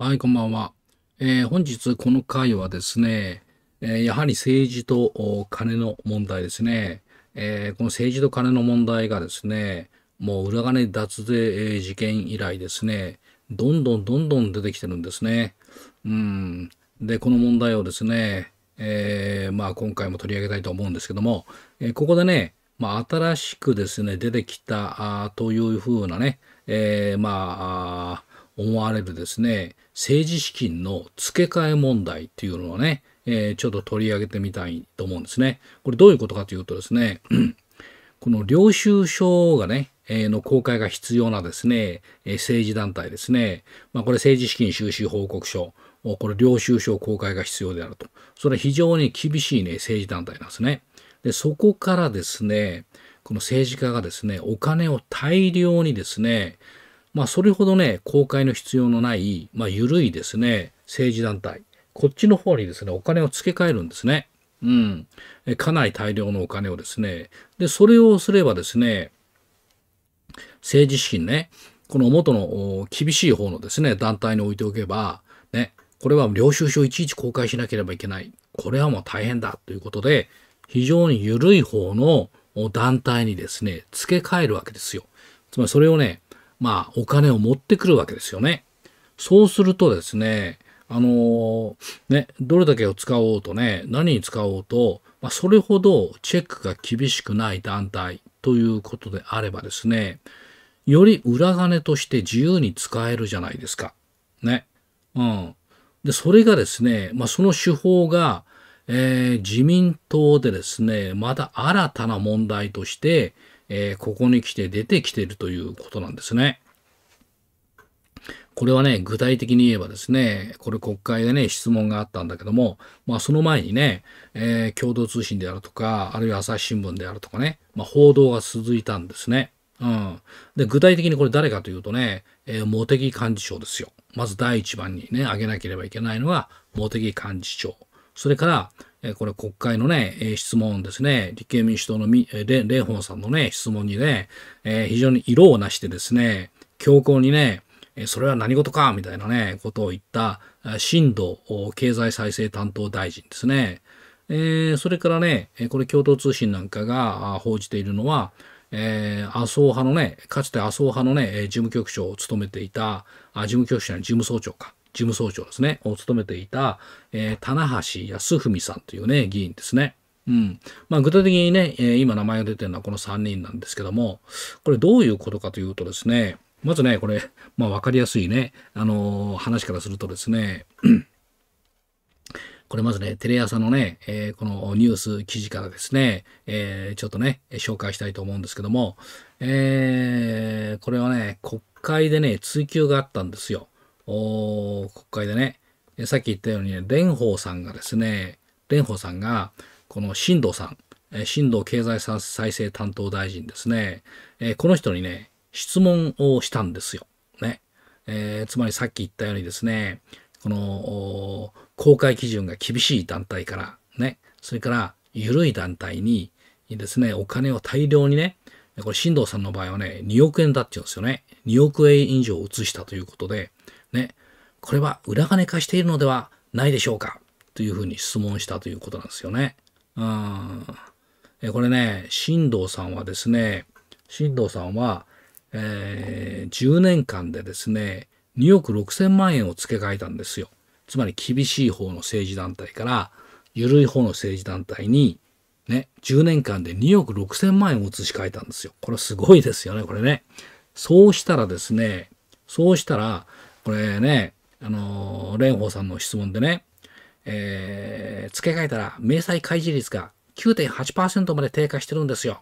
はい、こんばんは。えー、本日この回はですね、えー、やはり政治と金の問題ですね、えー、この政治と金の問題がですね、もう裏金脱税事件以来ですね、どんどんどんどん出てきてるんですね。うん。で、この問題をですね、えまあ今回も取り上げたいと思うんですけども、えここでね、まあ、新しくですね、出てきたというふうなね、えまあ、思われるですね、政治資金の付け替え問題っていうのをね、えー、ちょっと取り上げてみたいと思うんですね。これどういうことかというとですね、この領収書がね、えー、の公開が必要なですね、えー、政治団体ですね、まあ、これ政治資金収支報告書、これ領収書公開が必要であると。それは非常に厳しいね、政治団体なんですね。で、そこからですね、この政治家がですね、お金を大量にですね、まあ、それほどね、公開の必要のない、まあ、緩いですね、政治団体。こっちの方にですね、お金を付け替えるんですね。うん。かなり大量のお金をですね。で、それをすればですね、政治資金ね、この元の厳しい方のですね、団体に置いておけば、ね、これは領収書をいちいち公開しなければいけない。これはもう大変だということで、非常に緩い方の団体にですね、付け替えるわけですよ。つまりそれをね、まあ、お金を持ってくるわけですよね。そうするとですね、あのー、ね、どれだけを使おうとね、何に使おうと、まあ、それほどチェックが厳しくない団体ということであればですね、より裏金として自由に使えるじゃないですか。ね。うん。で、それがですね、まあ、その手法が、えー、自民党でですね、また新たな問題として、えー、ここに来て出てきてるということなんですね。これはね、具体的に言えばですね、これ国会でね、質問があったんだけども、まあその前にね、えー、共同通信であるとか、あるいは朝日新聞であるとかね、まあ、報道が続いたんですね。うん。で、具体的にこれ誰かというとね、えー、茂木幹事長ですよ。まず第一番にね、挙げなければいけないのは茂木幹事長。それから、これ国会のね、質問ですね、立憲民主党の蓮舫さんのね、質問にね、非常に色をなしてですね、強硬にね、それは何事かみたいなね、ことを言った、新藤経済再生担当大臣ですね。えー、それからね、これ共同通信なんかが報じているのは、えー、麻生派のね、かつて麻生派のね、事務局長を務めていた、あ事務局長じ事務総長か。事務総長ですね、を務めていた、えー、棚橋康文さんというね、議員ですね。うん。まあ、具体的にね、えー、今名前が出てるのはこの3人なんですけども、これどういうことかというとですね、まずね、これ、まあ、わかりやすいね、あのー、話からするとですね、これまずね、テレ朝のね、えー、このニュース記事からですね、えー、ちょっとね、紹介したいと思うんですけども、えー、これはね、国会でね、追及があったんですよ。国会でね、さっき言ったようにね、蓮舫さんがですね、蓮舫さんが、この新藤さん、新藤経済再生担当大臣ですね、この人にね、質問をしたんですよ。ね。えー、つまりさっき言ったようにですね、この公開基準が厳しい団体から、ね、それから緩い団体にですね、お金を大量にね、これ、新藤さんの場合はね、2億円だって言うんですよね。2億円以上移したということで、ね、これは裏金化しているのではないでしょうかというふうに質問したということなんですよね。うん。これね、新藤さんはですね、新藤さんは、えー、10年間でですね、2億6000万円を付け替えたんですよ。つまり厳しい方の政治団体から、緩い方の政治団体に、ね、10年間で2億6000万円を移し替えたんですよ。これすごいですよね、これね。そうしたらですね、そうしたら、これね、あのー、蓮舫さんの質問でね、えー、付け替えたら、明細開示率が9.8%まで低下してるんですよ。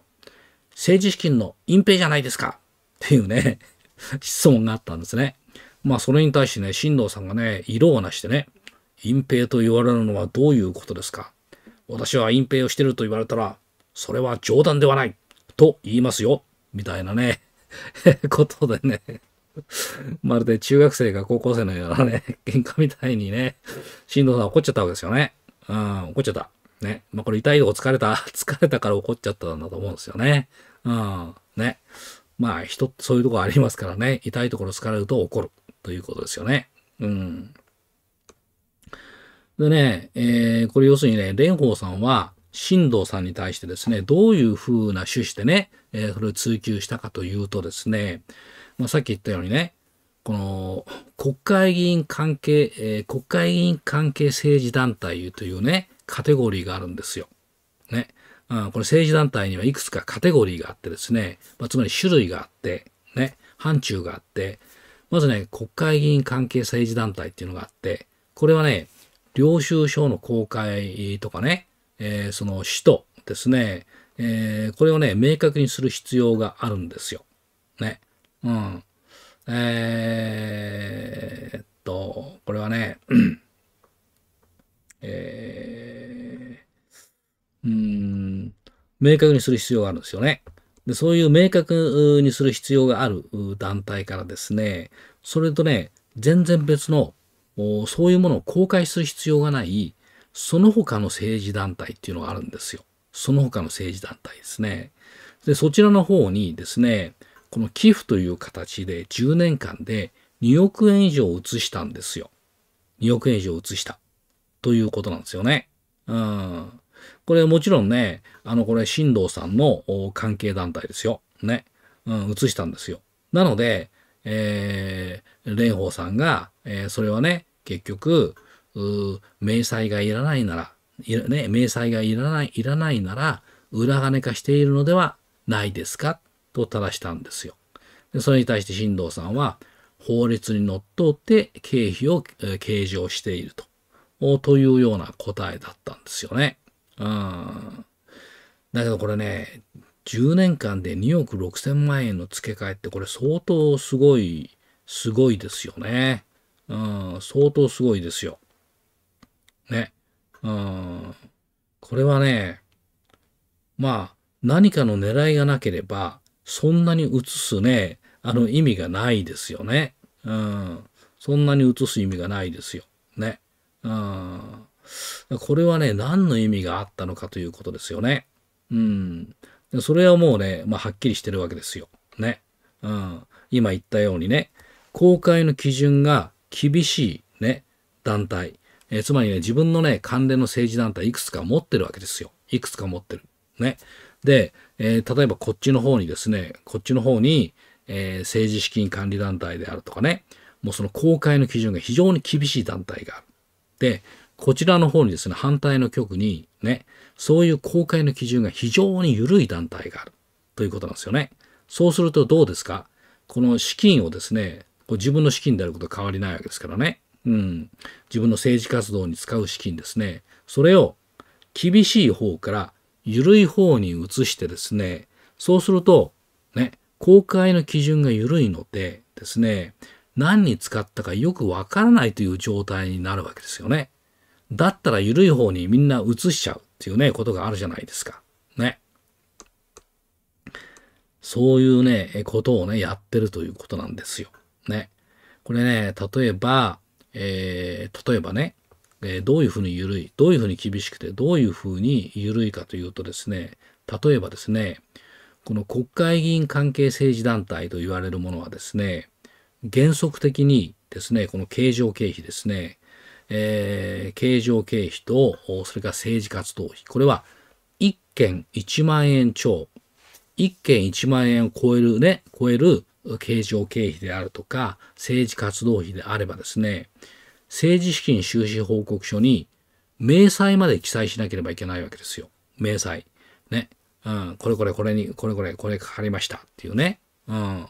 政治資金の隠蔽じゃないですかっていうね、質問があったんですね。まあ、それに対してね、新藤さんがね、色をなしてね、隠蔽と言われるのはどういうことですか私は隠蔽をしてると言われたら、それは冗談ではないと言いますよ。みたいなね、ことでね、まるで中学生が高校生のようなね、喧嘩みたいにね、進藤さん怒っちゃったわけですよね。うん、怒っちゃった。ね。まあ、これ痛いとこ疲れた、疲れたから怒っちゃったんだと思うんですよね。うん、ね。まあ、人、そういうとこありますからね。痛いところ疲れると怒るということですよね。うん。でね、えー、これ要するにね、蓮舫さんは、進藤さんに対してですね、どういうふうな趣旨でね、えー、それを追求したかというとですね、まあ、さっき言ったようにね、この国会議員関係、えー、国会議員関係政治団体というね、カテゴリーがあるんですよ。ね。うん、これ政治団体にはいくつかカテゴリーがあってですね、まあ、つまり種類があって、ね、範疇があって、まずね、国会議員関係政治団体っていうのがあって、これはね、領収書の公開とかね、えー、その使途ですね、えー、これをね、明確にする必要があるんですよ。ね。うん。えー、っと、これはね、えー、うん、明確にする必要があるんですよね。で、そういう明確にする必要がある団体からですね、それとね、全然別の、そういうものを公開する必要がない、その他の政治団体っていうのがあるんですよ。その他の政治団体ですね。で、そちらの方にですね、この寄付という形で10年間で2億円以上移したんですよ。2億円以上移した。ということなんですよね。うん。これもちろんね、あの、これ、新藤さんの関係団体ですよ。ね。うん、移したんですよ。なので、えー、蓮舫さんが、えー、それはね、結局、明細がいらないなら、いね、明細がいらない、いらないなら、裏金化しているのではないですかと正したんですよ。でそれに対して新藤さんは、法律にのっとって経費を計上していると。というような答えだったんですよね。うん。だけどこれね、10年間で2億6千万円の付け替えってこれ相当すごい、すごいですよね。うん、相当すごいですよ。ね。うん。これはね、まあ、何かの狙いがなければ、そんなに映すね、あの意味がないですよね。うん。そんなに映す意味がないですよ。ね。うん。これはね、何の意味があったのかということですよね。うん。それはもうね、まあ、はっきりしてるわけですよ。ね。うん。今言ったようにね、公開の基準が厳しいね、団体。えつまりね、自分のね、関連の政治団体いくつか持ってるわけですよ。いくつか持ってる。ね。で、えー、例えばこっちの方にですね、こっちの方に、えー、政治資金管理団体であるとかね、もうその公開の基準が非常に厳しい団体がある。で、こちらの方にですね、反対の局にね、そういう公開の基準が非常に緩い団体があるということなんですよね。そうするとどうですかこの資金をですね、自分の資金であることは変わりないわけですからね。うん。自分の政治活動に使う資金ですね。それを厳しい方から緩い方に移してですね、そうすると、ね、公開の基準が緩いのでですね、何に使ったかよくわからないという状態になるわけですよね。だったら緩い方にみんな移しちゃうっていうね、ことがあるじゃないですか。ね。そういうね、ことをね、やってるということなんですよ。ね。これね、例えば、えー、例えばね、えー、どういうふうに緩い、どういうふうに厳しくて、どういうふうに緩いかというとですね、例えばですね、この国会議員関係政治団体と言われるものはですね、原則的にですね、この経常経費ですね、えー、経常経費と、それから政治活動費。これは1件1万円超。1件1万円を超えるね、超える経常経費であるとか、政治活動費であればですね、政治資金収支報告書に明細まで記載しなければいけないわけですよ。明細。ね。うん、これこれこれに、これこれこれかかりましたっていうね。うん。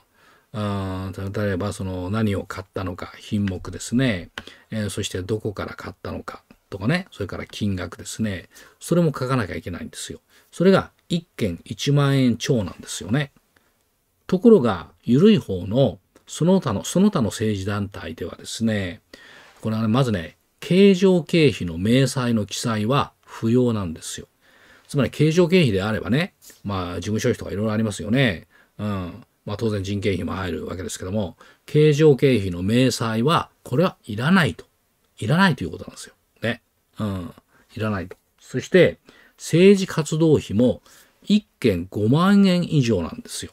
例えば、その何を買ったのか、品目ですね、えー、そしてどこから買ったのかとかね。それから金額ですね。それも書かなきゃいけないんですよ。それが1件1万円超なんですよね。ところが、緩い方のその他の、その他の政治団体ではですね、これはね、まずね、経常経費の明細の記載は不要なんですよ。つまり経常経費であればね、まあ事務所費とかいろいろありますよね。うん。まあ当然人件費も入るわけですけども、経常経費の明細は、これはいらないと。いらないということなんですよ。ね。うん。いらないと。そして、政治活動費も1件5万円以上なんですよ。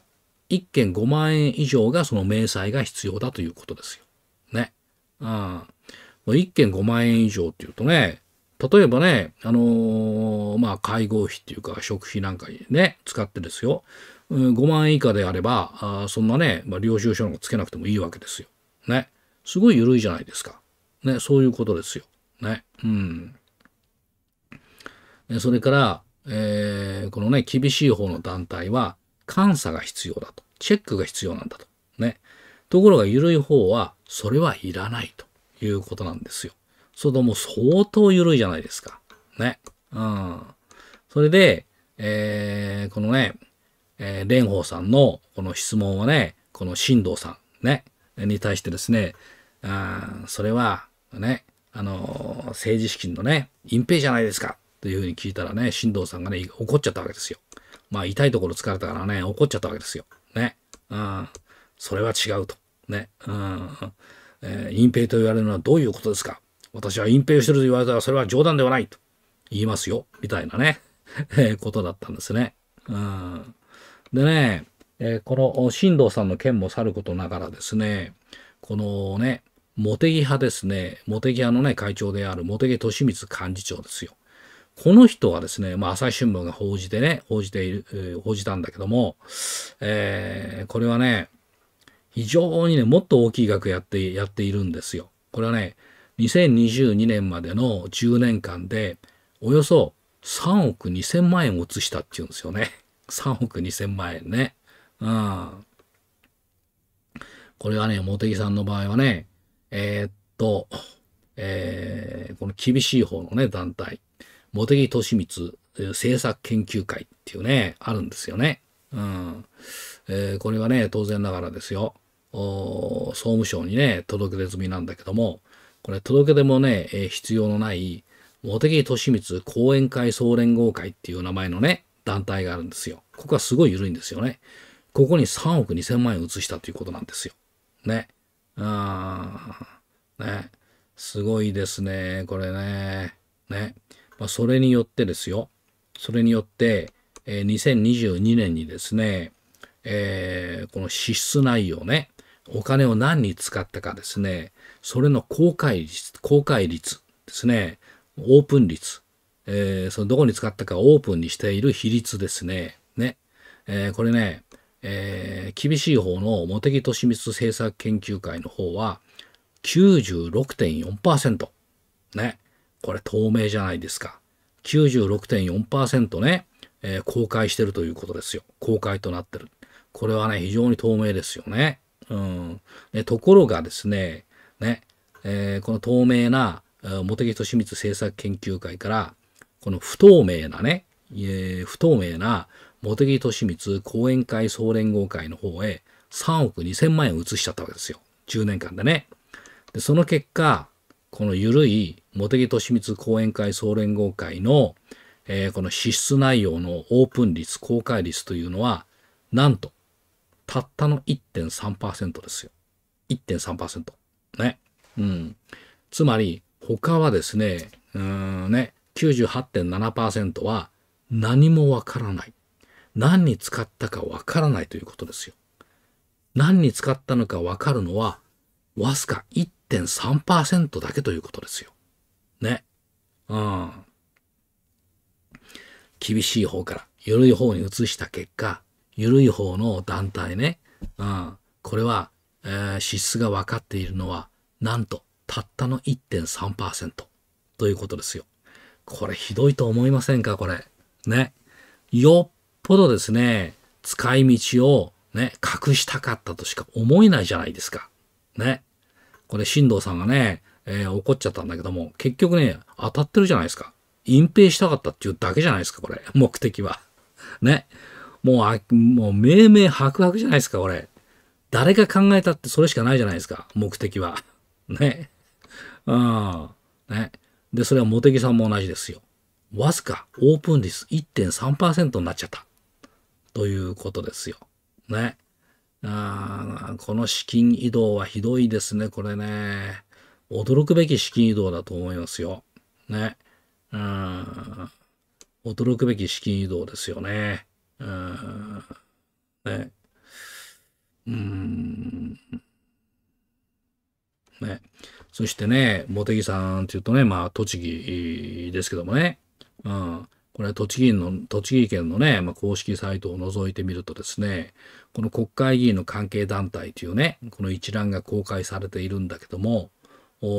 1件5万円以上がその明細が必要だということですよ。ね。うん。1件5万円以上っていうとね、例えばね、あのー、まあ、介護費っていうか、食費なんかにね、使ってですよ。5万円以下であれば、あそんなね、まあ、領収書なんかつけなくてもいいわけですよ。ね。すごい緩いじゃないですか。ね、そういうことですよ。ね。うん。それから、えー、このね、厳しい方の団体は、監査が必要だと。チェックが必要なんだと。ね。ところが、緩い方は、それはいらないと。いうことなんですよ。それともう相当緩いじゃないですか。ね。うん。それで、えー、このね、えー、蓮舫さんのこの質問はね、この新藤さんね、に対してですね、あそれはね、あのー、政治資金のね、隠蔽じゃないですかというふうに聞いたらね、新藤さんがね、怒っちゃったわけですよ。まあ、痛いところ疲れたからね、怒っちゃったわけですよ。ね。うん。それは違うと。ね。うん。えー、隠蔽と言われるのはどういうことですか私は隠蔽してると言われたらそれは冗談ではないと言いますよ、みたいなね、えことだったんですね。うん、でね、えー、この新藤さんの件もさることながらですね、このね、茂木派ですね、茂木派のね、会長である茂木敏光幹事長ですよ。この人はですね、まあ、朝日新聞が報じてね、報じている、報じたんだけども、えー、これはね、非常にね、もっと大きい額やって、やっているんですよ。これはね、2022年までの10年間で、およそ3億2000万円を移したっていうんですよね。3億2000万円ね。うん。これはね、茂木さんの場合はね、えー、っと、えー、この厳しい方のね、団体、茂木敏光政策研究会っていうね、あるんですよね。うん。えー、これはね、当然ながらですよ。総務省にね、届け出済みなんだけども、これ届け出もね、えー、必要のない、茂木利光後援会総連合会っていう名前のね、団体があるんですよ。ここはすごい緩いんですよね。ここに3億2000万円移したということなんですよ。ね。あー、ね。すごいですね。これね。ね。まあ、それによってですよ。それによって、えー、2022年にですね、えー、この支出内容ね、お金を何に使ったかですね、それの公開率、公開率ですね、オープン率、えー、そのどこに使ったかオープンにしている比率ですね。ね。えー、これね、えー、厳しい方の茂木敏光政策研究会の方は96.4%。ね。これ透明じゃないですか。96.4%ね、えー、公開してるということですよ。公開となってる。これはね、非常に透明ですよね。うんね、ところがですね、ねえー、この透明な茂木敏光政策研究会から、この不透明なね、えー、不透明な茂木敏光後援会総連合会の方へ3億2000万円移しちゃったわけですよ。10年間でね。でその結果、この緩い茂木敏光後援会総連合会の、えー、この支出内容のオープン率、公開率というのは、なんとたったの1.3%ですよ。1.3%。ね。うん。つまり、他はですね、うんね、98.7%は何もわからない。何に使ったかわからないということですよ。何に使ったのかわかるのは、わずか1.3%だけということですよ。ね。うん。厳しい方から緩い方に移した結果、緩い方の団体ね、うん、これは、えー、支出が分かっているのは、なんと、たったの1.3%ということですよ。これひどいと思いませんかこれ。ね。よっぽどですね、使い道をね、隠したかったとしか思えないじゃないですか。ね。これ、進藤さんがね、えー、怒っちゃったんだけども、結局ね、当たってるじゃないですか。隠蔽したかったっていうだけじゃないですか、これ。目的は。ね。もう、もう命名白々じゃないですか、これ。誰が考えたってそれしかないじゃないですか、目的は。ね。うん。ね。で、それは茂木さんも同じですよ。わずかオープン率1.3%になっちゃった。ということですよ。ね。あこの資金移動はひどいですね、これね。驚くべき資金移動だと思いますよ。ね。うん。驚くべき資金移動ですよね。うん、ね。うん。ね。そしてね、茂木さんっていうとね、まあ、栃木ですけどもね。うん。これは栃木の、栃木県のね、まあ、公式サイトを覗いてみるとですね、この国会議員の関係団体というね、この一覧が公開されているんだけども、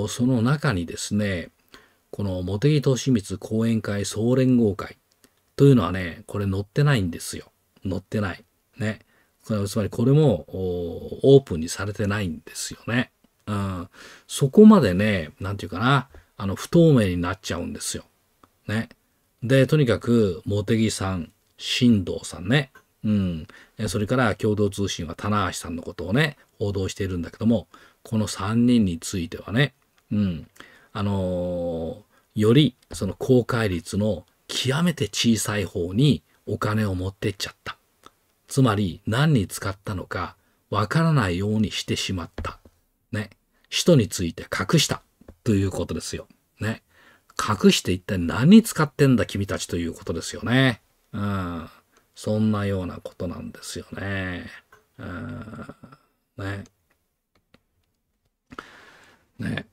その中にですね、この茂木敏光後援会総連合会というのはね、これ載ってないんですよ。載ってない。ね。つまりこれもオープンにされてないんですよね。うん、そこまでね、なんていうかな、あの、不透明になっちゃうんですよ。ね。で、とにかく、茂木さん、新藤さんね、うん、それから共同通信は棚橋さんのことをね、報道しているんだけども、この3人についてはね、うん、あのー、よりその公開率の極めて小さい方にお金を持ってっちゃった。つまり何に使ったのかわからないようにしてしまった。ね。人について隠したということですよ。ね。隠して一体何に使ってんだ君たちということですよね。うん。そんなようなことなんですよね。うん。ね。ね。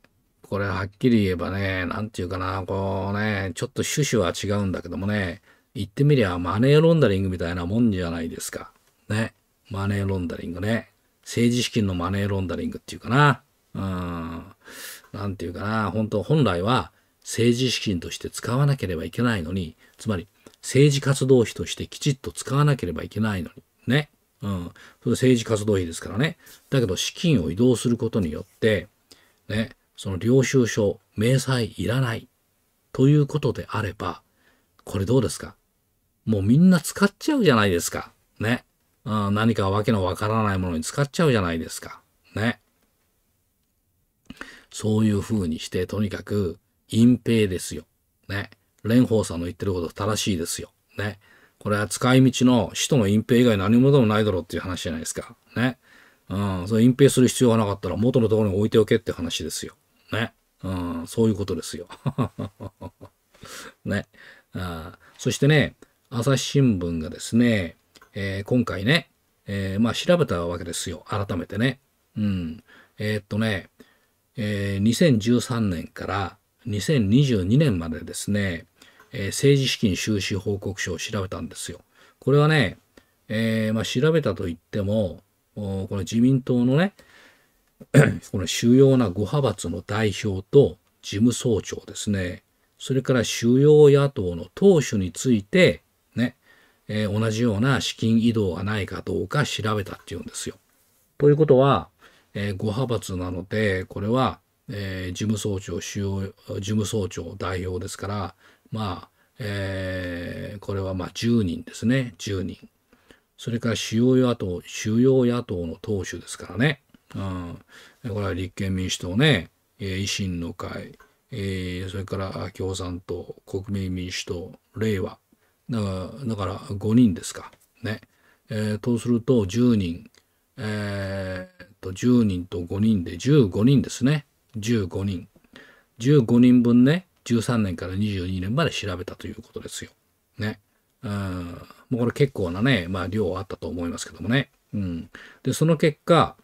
これはっきり言えばね、なんていうかな、こうね、ちょっと趣旨は違うんだけどもね、言ってみりゃマネーロンダリングみたいなもんじゃないですか。ね。マネーロンダリングね。政治資金のマネーロンダリングっていうかな。うん。なんていうかな、本当本来は政治資金として使わなければいけないのに、つまり政治活動費としてきちっと使わなければいけないのに、ね。うん。それ政治活動費ですからね。だけど資金を移動することによって、ね、その領収書、明細いらない、ということであれば、これどうですかもうみんな使っちゃうじゃないですか。ね。あ何かわけのわからないものに使っちゃうじゃないですか。ね。そういう風にして、とにかく、隠蔽ですよ。ね。蓮舫さんの言ってること正しいですよ。ね。これは使い道の使徒の隠蔽以外何もでもないだろうっていう話じゃないですか。ね。うん。それ隠蔽する必要がなかったら元のところに置いておけって話ですよ。ね。うん、そういうことですよ。ねあ。そしてね、朝日新聞がですね、えー、今回ね、えー、まあ調べたわけですよ。改めてね。うん。えー、っとね、えー、2013年から2022年までですね、えー、政治資金収支報告書を調べたんですよ。これはね、えーまあ、調べたといっても、この自民党のね、この主要な5派閥の代表と事務総長ですね、それから主要野党の党首について、ね、えー、同じような資金移動がないかどうか調べたっていうんですよ。ということは、えー、5派閥なので、これは、えー、事務総長、主要、事務総長代表ですから、まあ、えー、これはまあ10人ですね、10人。それから主要野党、主要野党の党首ですからね。うん、これは立憲民主党ね、維新の会、えー、それから共産党、国民民主党、令和。だからだから5人ですか。ね。えー、とすると10人、えー、と10人と5人で15人ですね。15人。15人分ね、13年から22年まで調べたということですよ。ね。うん。もうこれ結構なね、まあ量はあったと思いますけどもね。うん。で、その結果、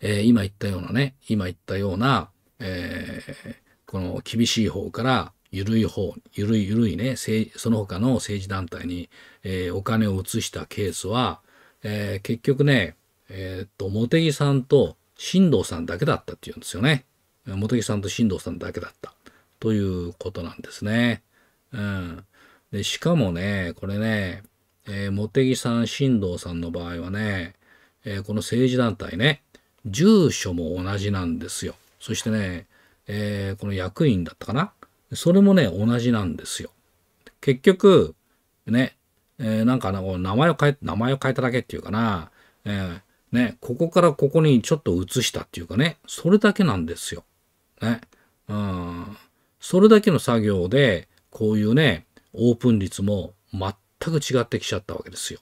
えー、今言ったようなね、今言ったような、えー、この厳しい方から緩い方、緩い緩いね、その他の政治団体に、えー、お金を移したケースは、えー、結局ね、えー、っと、茂木さんと新藤さんだけだったっていうんですよね。茂木さんと新藤さんだけだった。ということなんですね。うん。で、しかもね、これね、えー、茂木さん、新藤さんの場合はね、えー、この政治団体ね、住所も同じなんですよ。そしてね、えー、この役員だったかなそれもね、同じなんですよ。結局、ね、えー、なんか名前を変え、名前を変えただけっていうかな、えー、ね、ここからここにちょっと移したっていうかね、それだけなんですよ。ね。うん。それだけの作業で、こういうね、オープン率も全く違ってきちゃったわけですよ。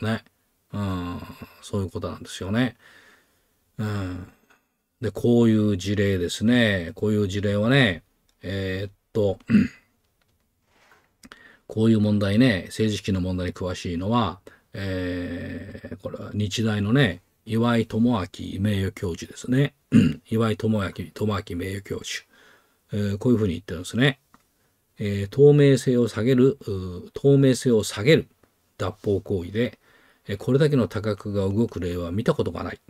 ね。うん。そういうことなんですよね。うん。で、こういう事例ですね。こういう事例はね、えー、っと、こういう問題ね、政治資金の問題に詳しいのは、えー、これは日大のね、岩井智明名誉教授ですね。岩井智明、智明名誉教授。えー、こういうふうに言ってるんですね。えー、透明性を下げる、透明性を下げる脱法行為で、えー、これだけの多額が動く例は見たことがない。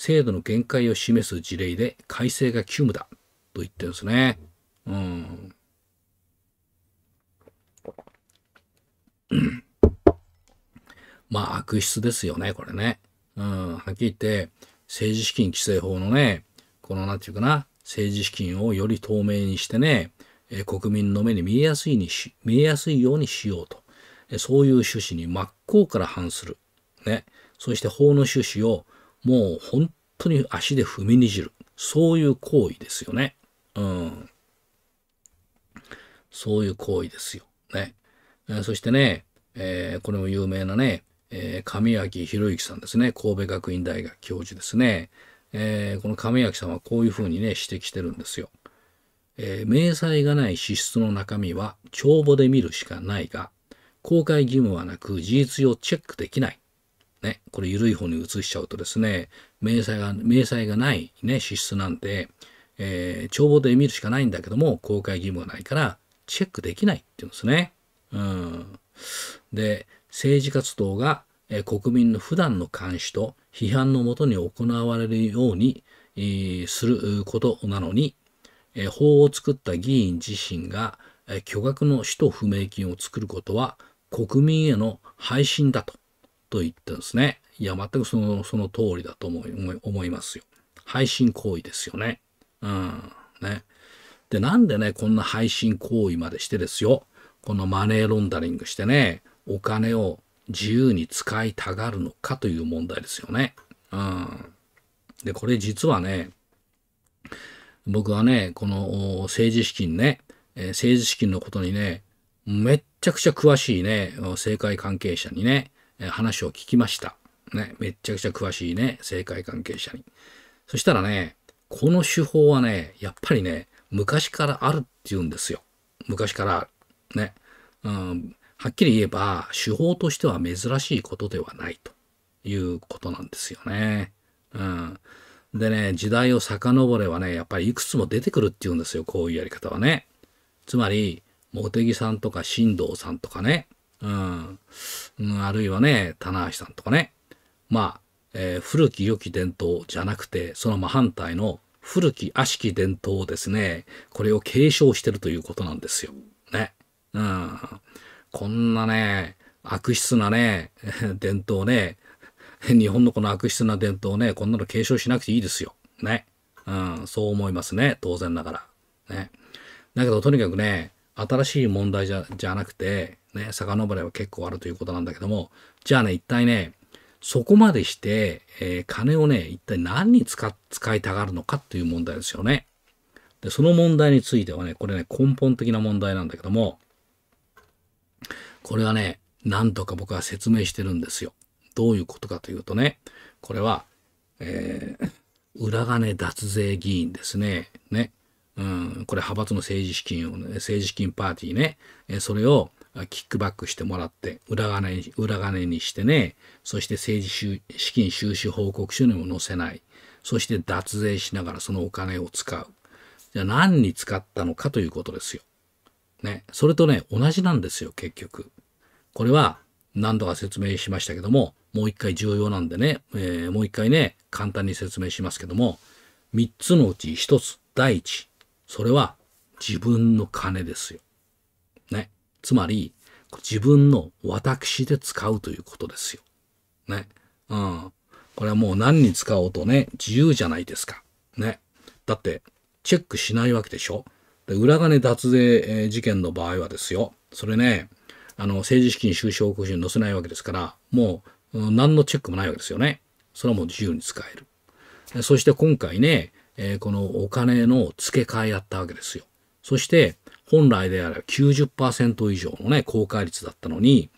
制度の限界を示す事例で改正が急務だと言ってるんですね。うん。まあ悪質ですよね、これね。うん、はっきり言って、政治資金規正法のね、このなんていうかな、政治資金をより透明にしてね、え国民の目に見えやすいにし、見えやすいようにしようと。えそういう趣旨に真っ向から反する。ね。そして法の趣旨をもう本当に足で踏みにじる。そういう行為ですよね。うん。そういう行為ですよ。ね。えー、そしてね、えー、これも有名なね、えー、上脇博之さんですね。神戸学院大学教授ですね。えー、この神脇さんはこういうふうにね、指摘してるんですよ。えー、明細がない支出の中身は帳簿で見るしかないが、公開義務はなく事実上チェックできない。ね、これ緩い方に移しちゃうとですね、明細が、明細がない、ね、支出なんて、えー、帳簿で見るしかないんだけども、公開義務がないから、チェックできないっていうんですね。うん。で、政治活動が、えー、国民の普段の監視と批判のもとに行われるように、えー、することなのに、え法を作った議員自身が、え巨額の使途不明金を作ることは、国民への配信だと。と言ったんですね。いや、全くその、その通りだと思い、思いますよ。配信行為ですよね。うん。ね。で、なんでね、こんな配信行為までしてですよ。このマネーロンダリングしてね、お金を自由に使いたがるのかという問題ですよね。うん。で、これ実はね、僕はね、この政治資金ね、え政治資金のことにね、めっちゃくちゃ詳しいね、政界関係者にね、話を聞きました。ね、めっちゃくちゃ詳しいね、政界関係者に。そしたらね、この手法はね、やっぱりね、昔からあるって言うんですよ。昔からね。うん、はっきり言えば、手法としては珍しいことではないということなんですよね。うん。でね、時代を遡ればね、やっぱりいくつも出てくるって言うんですよ、こういうやり方はね。つまり、茂木さんとか新藤さんとかね、うん。あるいはね、棚橋さんとかね。まあ、えー、古き良き伝統じゃなくて、その真反対の古き悪しき伝統をですね、これを継承してるということなんですよ。ね。うん。こんなね、悪質なね、伝統ね、日本のこの悪質な伝統ね、こんなの継承しなくていいですよ。ね。うん、そう思いますね。当然ながら。ね。だけどとにかくね、新しい問題じゃじゃなくて、ね、遡れば結構あるということなんだけども、じゃあね、一体ね、そこまでして、えー、金をね、一体何に使、使いたがるのかっていう問題ですよね。で、その問題についてはね、これね、根本的な問題なんだけども、これはね、何とか僕は説明してるんですよ。どういうことかというとね、これは、えー、裏金脱税議員ですね。ね。うん、これ派閥の政治資金を、ね、政治資金パーティーね、えそれをキックバックしてもらって、裏金裏金にしてね、そして政治資金収支報告書にも載せない。そして脱税しながらそのお金を使う。じゃあ何に使ったのかということですよ。ね。それとね、同じなんですよ、結局。これは何度か説明しましたけども、もう一回重要なんでね、えー、もう一回ね、簡単に説明しますけども、三つのうち一つ、第一、それは自分の金ですよ。ね。つまり、自分の私で使うということですよ。ね。うん。これはもう何に使おうとね、自由じゃないですか。ね。だって、チェックしないわけでしょ。で裏金脱税、事件の場合はですよ。それね、あの、政治資金収支報告書に載せないわけですから、もう、うん、何のチェックもないわけですよね。それはもう自由に使える。そして今回ね、えー、このお金の付け替えやったわけですよ。そして、本来であれば90%以上のね、公開率だったのに、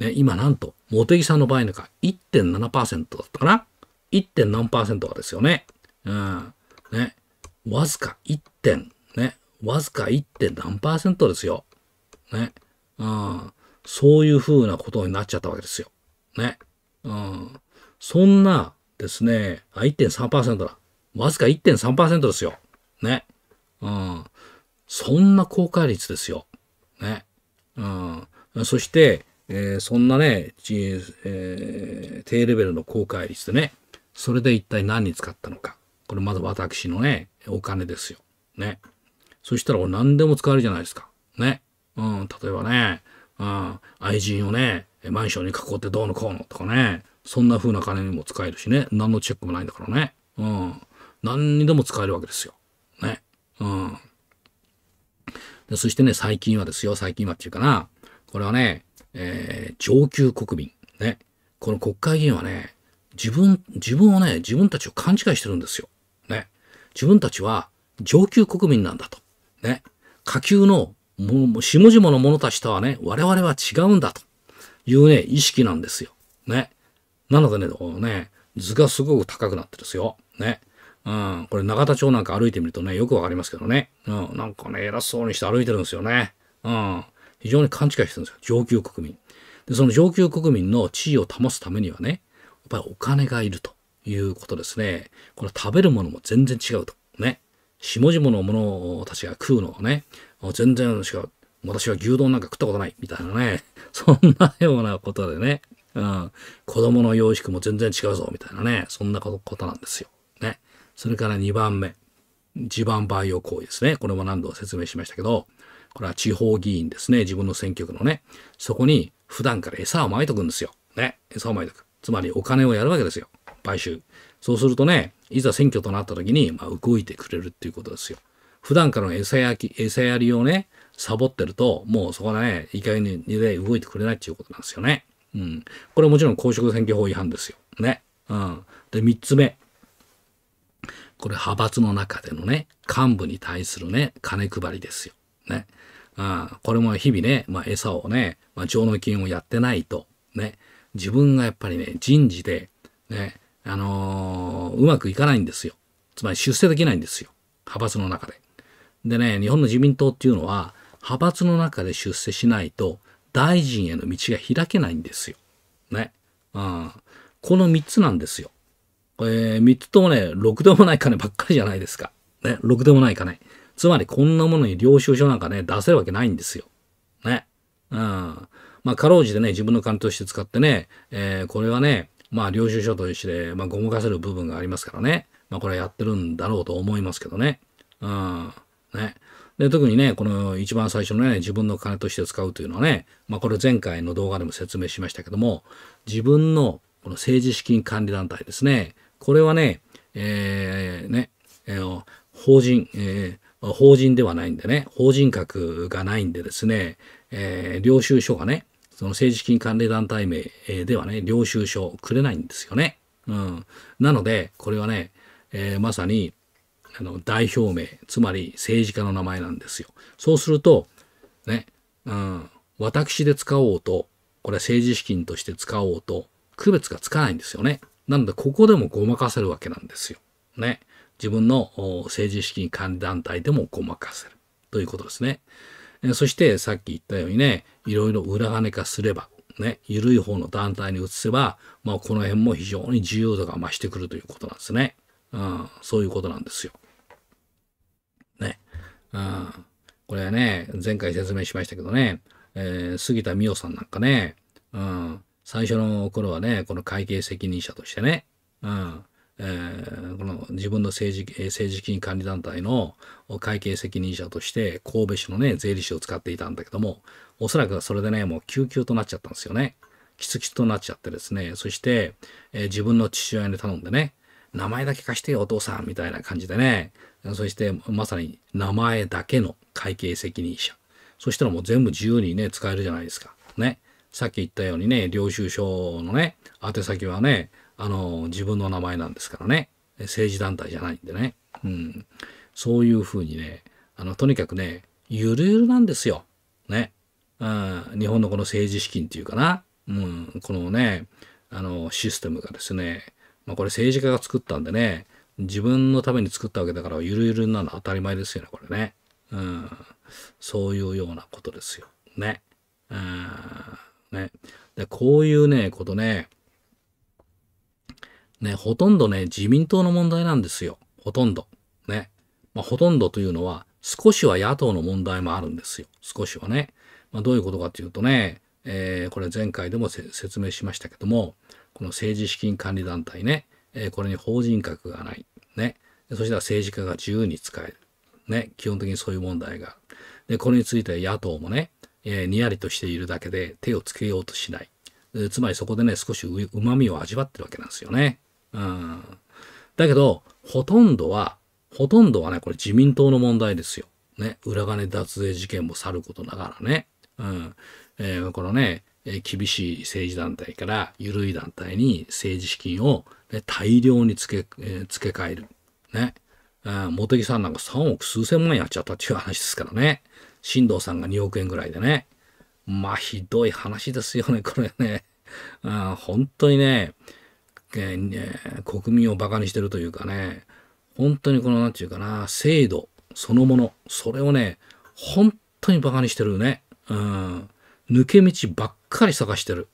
ね、今なんと、茂木さんの場合なんか1.7%だったかな ?1. 何はですよね。うん。ね。わずか1点、ね。わずか 1. 何ですよ。ね。うん。そういうふうなことになっちゃったわけですよ。ね。うん。そんなですね、あ、1.3%だ。わずか1.3%ですよ。ね。うん。そんな高回率ですよ。ね。うん。そして、えー、そんなね、えー、低レベルの高回率でね、それで一体何に使ったのか。これまず私のね、お金ですよ。ね。そしたら何でも使えるじゃないですか。ね。うん、例えばね、うん、愛人をね、マンションに囲ってどうのこうのとかね、そんな風な金にも使えるしね、何のチェックもないんだからね。うん。何にでも使えるわけですよ。ね。うん。でそしてね、最近はですよ、最近はっていうかな、これはね、えー、上級国民。ね。この国会議員はね、自分、自分をね、自分たちを勘違いしてるんですよ。ね。自分たちは上級国民なんだと。ね。下級の、もう、下々の者たちとはね、我々は違うんだというね、意識なんですよ。ね。なのでね、ね、図がすごく高くなってるんですよ。ね。うん、これ永田町なんか歩いてみるとね、よくわかりますけどね。うん、なんかね、偉そうにして歩いてるんですよね。うん、非常に勘違いしてるんですよ。上級国民。で、その上級国民の地位を保つためにはね、やっぱりお金がいるということですね。これ食べるものも全然違うと。ね。下々のものたちが食うのはね、全然違う。私は牛丼なんか食ったことない。みたいなね。そんなようなことでね。うん。子供の養殖も全然違うぞ。みたいなね。そんなことなんですよ。それから2番目、地盤培養行為ですね。これも何度説明しましたけど、これは地方議員ですね。自分の選挙区のね。そこに普段から餌をまいとくんですよ。ね。餌をまいとく。つまりお金をやるわけですよ。買収。そうするとね、いざ選挙となった時に、まあ、動いてくれるっていうことですよ。普段からの餌やき、餌やりをね、サボってると、もうそこはね、いかにで動いてくれないっていうことなんですよね。うん。これもちろん公職選挙法違反ですよ。ね。うん。で、3つ目。これ派閥の中でのね、幹部に対するね、金配りですよ。ね。あこれも日々ね、まあ、餌をね、まあ、上納金をやってないと、ね、自分がやっぱりね、人事で、ね、あのー、うまくいかないんですよ。つまり出世できないんですよ。派閥の中で。でね、日本の自民党っていうのは、派閥の中で出世しないと、大臣への道が開けないんですよ。ね。うん。この3つなんですよ。えー、3つともね、ろくでもない金ばっかりじゃないですか。ね、ろくでもない金。つまりこんなものに領収書なんかね、出せるわけないんですよ。ね。うん。まあ、かろうじてね、自分の勘として使ってね、えー、これはね、まあ、領収書として、まあ、ごまかせる部分がありますからね。まあ、これはやってるんだろうと思いますけどね。うん。ね。で、特にね、この一番最初のね、自分の金として使うというのはね、まあ、これ前回の動画でも説明しましたけども、自分のこの政治資金管理団体ですね。これはね、えー、ね、えー、法人、えー、法人ではないんでね、法人格がないんでですね、えー、領収書がね、その政治資金管理団体名ではね、領収書くれないんですよね。うん。なので、これはね、えー、まさに、あの、代表名、つまり政治家の名前なんですよ。そうすると、ね、うん、私で使おうと、これは政治資金として使おうと、区別がつかないんですよね。なので、ここでもごまかせるわけなんですよ。ね。自分の政治資金管理団体でもごまかせるということですね。えそして、さっき言ったようにね、いろいろ裏金化すれば、ね、緩い方の団体に移せば、まあ、この辺も非常に重要度が増してくるということなんですね。うん、そういうことなんですよ。ね。うん、これはね、前回説明しましたけどね、えー、杉田美代さんなんかね、うん、最初の頃はね、この会計責任者としてね、うん、えー、この自分の政治政治資金管理団体の会計責任者として神戸市のね、税理士を使っていたんだけども、おそらくそれでね、もう救急となっちゃったんですよね。キツキツとなっちゃってですね、そして、えー、自分の父親に頼んでね、名前だけ貸してよお父さんみたいな感じでね、そしてまさに名前だけの会計責任者。そしたらもう全部自由にね、使えるじゃないですか。ね。さっき言ったようにね、領収書のね、宛先はね、あの、自分の名前なんですからね、政治団体じゃないんでね、うん。そういうふうにね、あの、とにかくね、ゆるゆるなんですよ。ね。うん、日本のこの政治資金っていうかな、うん、このね、あの、システムがですね、まあ、これ政治家が作ったんでね、自分のために作ったわけだから、ゆるゆるなの当たり前ですよね、これね。うん、そういうようなことですよ。ね。うんね。で、こういうね、ことね、ね、ほとんどね、自民党の問題なんですよ。ほとんど。ね。まあ、ほとんどというのは、少しは野党の問題もあるんですよ。少しはね。まあ、どういうことかというとね、えー、これ前回でも説明しましたけども、この政治資金管理団体ね、えー、これに法人格がない。ね。そしたら政治家が自由に使える。ね。基本的にそういう問題がで、これについて野党もね、えー、にやりとしているだけで手をつけようとしない。つまりそこでね、少しうまみを味わってるわけなんですよね。うん。だけど、ほとんどは、ほとんどはね、これ自民党の問題ですよ。ね、裏金脱税事件もさることながらね、うん、えー、このね、え厳しい政治団体から緩い団体に政治資金を、ね、大量に付け、えー、付け替える。ね。茂木さんなんか3億数千万円やっちゃったっていう話ですからね。新藤さんが2億円ぐらいでね。まあ、ひどい話ですよね、これね。うん、本当にね、えー、ね、国民を馬鹿にしてるというかね、本当にこの、なんていうかな、制度そのもの、それをね、本当に馬鹿にしてるね。うん。抜け道ばっかり探してる。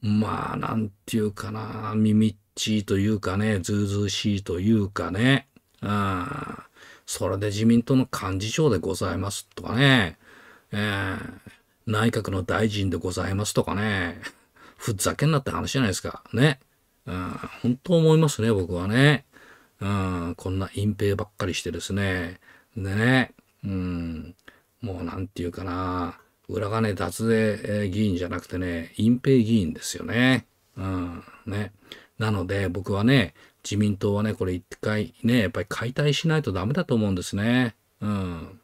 まあ、なんていうかな、みっちいというかね、ずうずうしいというかね。あそれで自民党の幹事長でございますとかね、えー、内閣の大臣でございますとかね、ふざけんなって話じゃないですか。ね。うん、本当思いますね、僕はね。うん、こんな隠蔽ばっかりしてですね。でね、うん、もうなんていうかな、裏金脱税議員じゃなくてね、隠蔽議員ですよね。うん、ね。なので僕はね、自民党はね、これ一回ね、やっぱり解体しないとダメだと思うんですね。うん。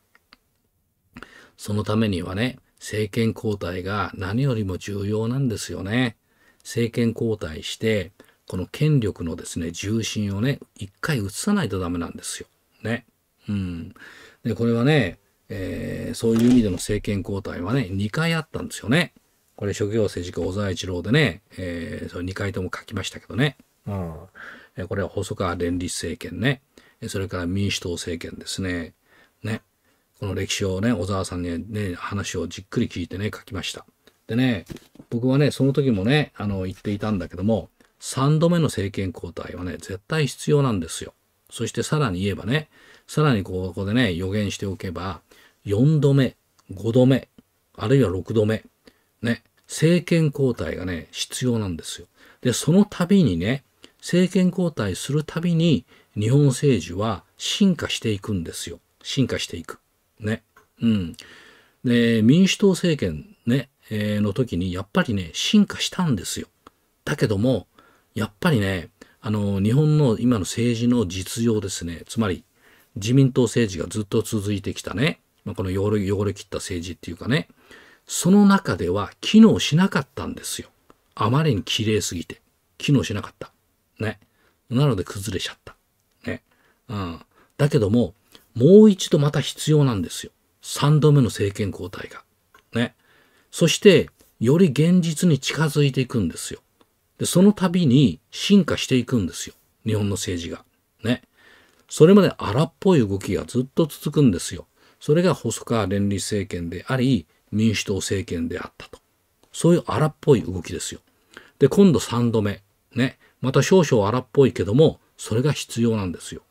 そのためにはね、政権交代が何よりも重要なんですよね。政権交代して、この権力のですね、重心をね、一回移さないとダメなんですよ。ね。うん。で、これはね、えー、そういう意味での政権交代はね、2回あったんですよね。これ、職業政治家小沢一郎でね、えー、それ2回とも書きましたけどね。うん。これは細川連立政権ね。それから民主党政権ですね。ね。この歴史をね、小沢さんにね、話をじっくり聞いてね、書きました。でね、僕はね、その時もね、あの、言っていたんだけども、3度目の政権交代はね、絶対必要なんですよ。そしてさらに言えばね、さらにここでね、予言しておけば、4度目、5度目、あるいは6度目、ね、政権交代がね、必要なんですよ。で、その度にね、政権交代するたびに日本政治は進化していくんですよ。進化していく。ね。うん。で、民主党政権ね、えー、の時にやっぱりね、進化したんですよ。だけども、やっぱりね、あの、日本の今の政治の実情ですね。つまり、自民党政治がずっと続いてきたね。まあ、この汚れ、汚れ切った政治っていうかね。その中では機能しなかったんですよ。あまりに綺麗すぎて。機能しなかった。ね。なので崩れちゃった。ね。うん。だけども、もう一度また必要なんですよ。3度目の政権交代が。ね。そして、より現実に近づいていくんですよ。で、その度に進化していくんですよ。日本の政治が。ね。それまで荒っぽい動きがずっと続くんですよ。それが細川連立政権であり、民主党政権であったと。そういう荒っぽい動きですよ。で、今度3度目。ね。また少々荒っぽいけども、それが必要なんですよ。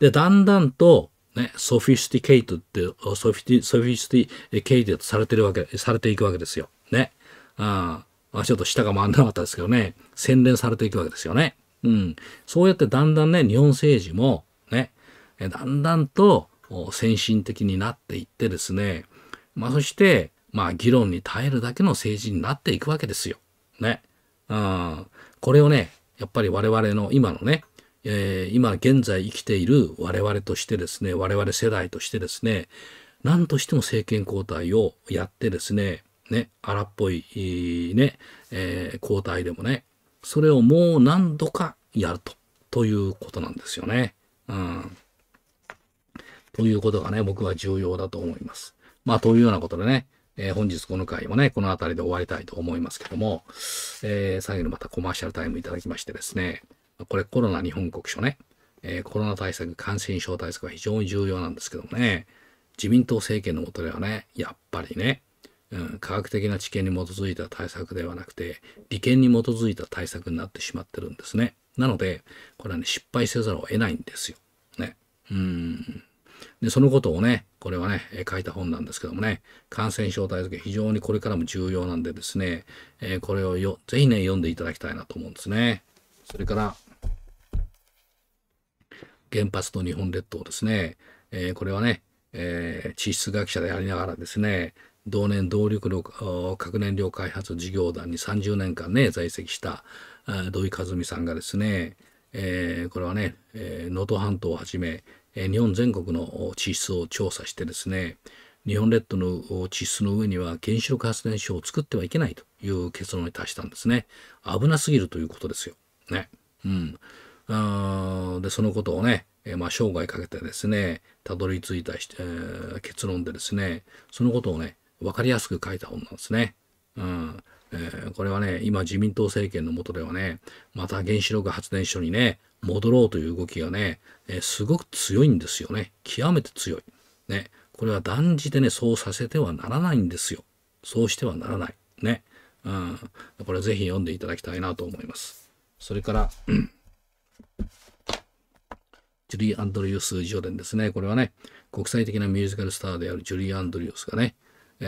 で、だんだんと、ね、ソフィスティケイトって、ソフィティ、ソフィスティケイトされてるわけ、されていくわけですよ。ね。ああ、ちょっと下が回んなかったですけどね、洗練されていくわけですよね。うん。そうやってだんだんね、日本政治も、ね、だんだんと先進的になっていってですね、まあそして、まあ議論に耐えるだけの政治になっていくわけですよ。ね。うん。これをね、やっぱり我々の今のね、えー、今現在生きている我々としてですね、我々世代としてですね、何としても政権交代をやってですね、ね、荒っぽい、ね、えー、交代でもね、それをもう何度かやると、ということなんですよね。うん。ということがね、僕は重要だと思います。まあ、というようなことでね、えー、本日この回もね、この辺りで終わりたいと思いますけども、えー、最後にまたコマーシャルタイムいただきましてですね、これコロナ日本国書ね、えー、コロナ対策、感染症対策は非常に重要なんですけどもね、自民党政権のもとではね、やっぱりね、うん、科学的な知見に基づいた対策ではなくて、利権に基づいた対策になってしまってるんですね。なので、これはね、失敗せざるを得ないんですよ。ね。うん。で、そのことをね、これはね、え書いた本なんですけどもね、感染症対策非常にこれからも重要なんでですね、えこれをよ、ぜひね、読んでいただきたいなと思うんですね。それから、原発と日本列島ですね、えこれはね、えー、地質学者でありながらですね、同年動力の核燃料開発事業団に30年間ね、在籍した土井和美さんがですね、えー、これはね、能、えー、登、半島をはじめ、え日本全国の地質を調査してですね日本列島の地質の上には原子力発電所を作ってはいけないという結論に達したんですね危なすぎるということですよ。ね。うん、あでそのことをね、えまあ、生涯かけてですねたどり着いたし、えー、結論でですねそのことをね分かりやすく書いた本なんですね。うんえー、これはね今自民党政権の下ではねまた原子力発電所にね戻ろうという動きがね、えすごく強いんですよね。極めて強い。ね。これは断じてね、そうさせてはならないんですよ。そうしてはならない。ね。うん。これぜひ読んでいただきたいなと思います。それから、ジュリー・アンドリュース・ジョデンですね。これはね、国際的なミュージカルスターであるジュリー・アンドリュースがね、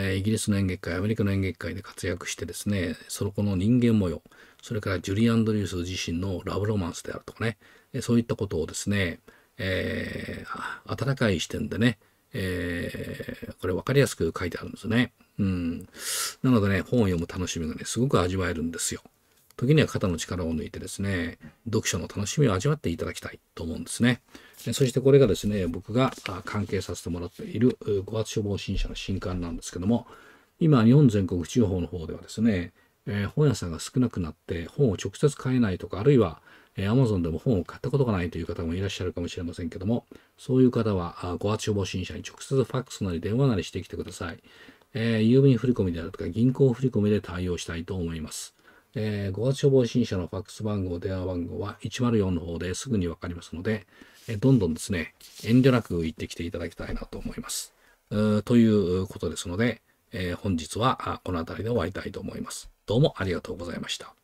えイギリスの演劇界、アメリカの演劇界で活躍してですね、そのこの人間模様、それからジュリー・アンドリュース自身のラブロマンスであるとかね、そういったことをですね、えー、温かい視点でね、えー、これ分かりやすく書いてあるんですね。うん。なのでね、本を読む楽しみがね、すごく味わえるんですよ。時には肩の力を抜いてですね、読書の楽しみを味わっていただきたいと思うんですね。そしてこれがですね、僕が関係させてもらっている5月書防新社の新刊なんですけども、今、日本全国地方の方ではですね、えー、本屋さんが少なくなって本を直接買えないとか、あるいは、えー、Amazon でも本を買ったことがないという方もいらっしゃるかもしれませんけども、そういう方は、5月書防新社に直接ファックスなり電話なりしてきてください。えー、郵便振込であるとか銀行振込で対応したいと思います。えー、5月消防審査のファックス番号、電話番号は104の方ですぐに分かりますので、どんどんですね、遠慮なく行ってきていただきたいなと思います。ということですので、え本日はこの辺りで終わりたいと思います。どうもありがとうございました。